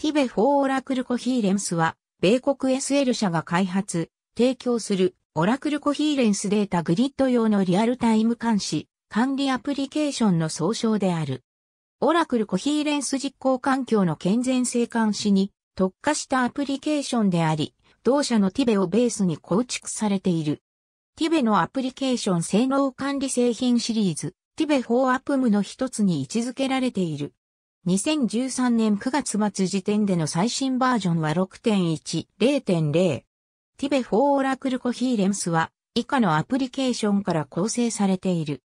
ティベーオラクルコヒーレンスは、米国 SL 社が開発、提供するオラクルコヒーレンスデータグリッド用のリアルタイム監視、管理アプリケーションの総称である。オラクルコヒーレンス実行環境の健全性監視に特化したアプリケーションであり、同社のティベをベースに構築されている。ティベのアプリケーション性能管理製品シリーズ、ティベ4アプムの一つに位置づけられている。2013年9月末時点での最新バージョンは6.1、0.0。ティベ4オラクルコヒーレンスは以下のアプリケーションから構成されている。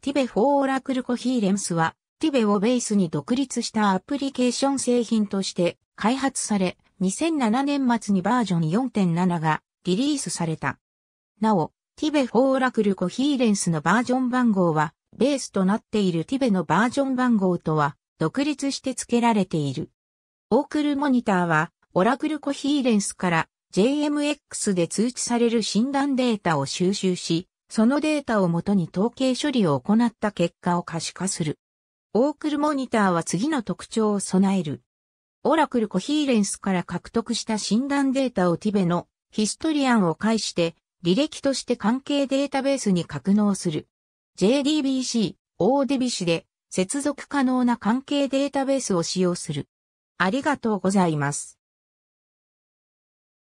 ティベ4オラクルコヒーレンスはティベをベースに独立したアプリケーション製品として開発され、2007年末にバージョン4.7がリリースされた。なお、ティベ4オラクルコヒーレンスのバージョン番号はベースとなっているティベのバージョン番号とは独立して付けられている。オークルモニターは、オラクルコヒーレンスから JMX で通知される診断データを収集し、そのデータをもとに統計処理を行った結果を可視化する。オークルモニターは次の特徴を備える。オラクルコヒーレンスから獲得した診断データをティベのヒストリアンを介して履歴として関係データベースに格納する。JDBC、オーデビシで接続可能な関係データベースを使用する。ありがとうございます。